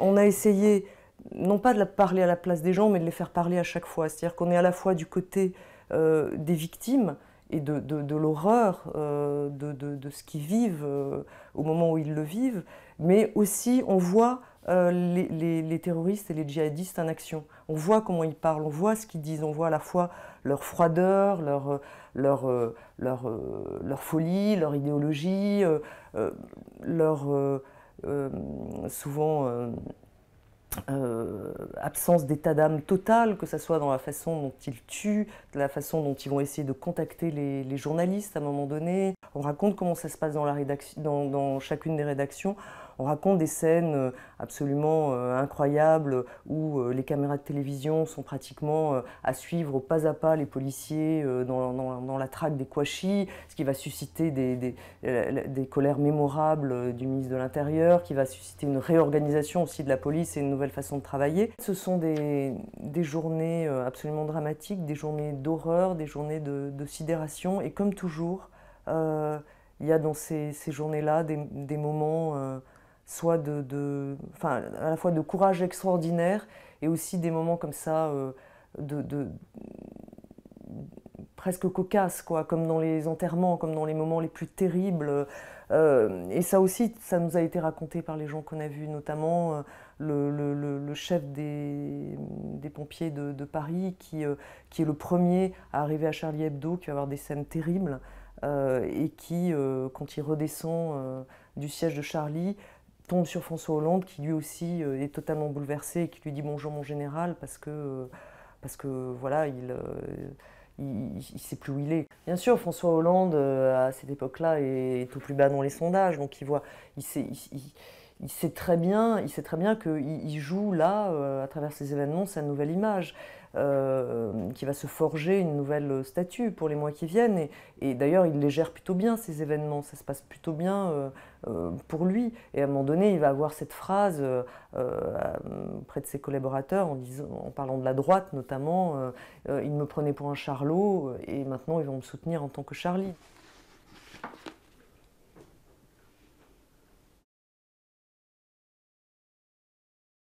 on a essayé non pas de parler à la place des gens, mais de les faire parler à chaque fois. C'est-à-dire qu'on est à la fois du côté euh, des victimes et de, l'horreur euh, de, de, ce qu'ils vivent euh, au moment où ils le vivent, mais aussi on voit les, terroristes et les djihadistes en action. On voit comment ils parlent, on voit ce qu'ils disent, on voit à la fois leur froideur, leur, leur, leur, leur folie, leur idéologie, leur euh, souvent euh, euh, absence d'état d'âme total, que ce soit dans la façon dont ils tuent, la façon dont ils vont essayer de contacter les, journalistes à un moment donné. On raconte comment ça se passe dans, la dans chacune des rédactions. On raconte des scènes euh, absolument euh, incroyables où euh, les caméras de télévision sont pratiquement à suivre pas à pas les policiers dans, la traque des quachis, ce qui va susciter des, colères mémorables du ministre de l'Intérieur, qui va susciter une réorganisation aussi de la police et une nouvelle façon de travailler. Ce sont des, journées absolument dramatiques, des journées d'horreur, des journées de, sidération. Et comme toujours, il y a dans ces, journées-là des, moments soit de, à la fois de courage extraordinaire et aussi des moments comme ça euh, de, presque cocasse quoi, comme dans les enterrements, comme dans les moments les plus terribles. Euh, et ça aussi, ça nous a été raconté par les gens qu'on a vus, notamment euh, le, chef des, pompiers de, Paris, qui, qui est le premier à arriver à Charlie Hebdo, qui va avoir des scènes terribles, et qui, quand il redescend du siège de Charlie, tombe sur François Hollande, qui lui aussi euh, est totalement bouleversé, et qui lui dit bonjour mon général, parce que, euh, parce que voilà, euh, il il sait plus où il est. Bien sûr, François Hollande, à cette époque-là, est, au plus bas dans les sondages, donc il voit, il, sait, il sait très bien, il sait très bien qu'il joue là, euh, à travers ces événements, sa nouvelle image, euh, qui va se forger une nouvelle statue pour les mois qui viennent. Et, d'ailleurs, il les gère plutôt bien, ces événements, ça se passe plutôt bien euh, pour lui. Et à un moment donné, il va avoir cette phrase près de ses collaborateurs en, en parlant de la droite notamment, il me prenait pour un charlot et maintenant ils vont me soutenir en tant que Charlie.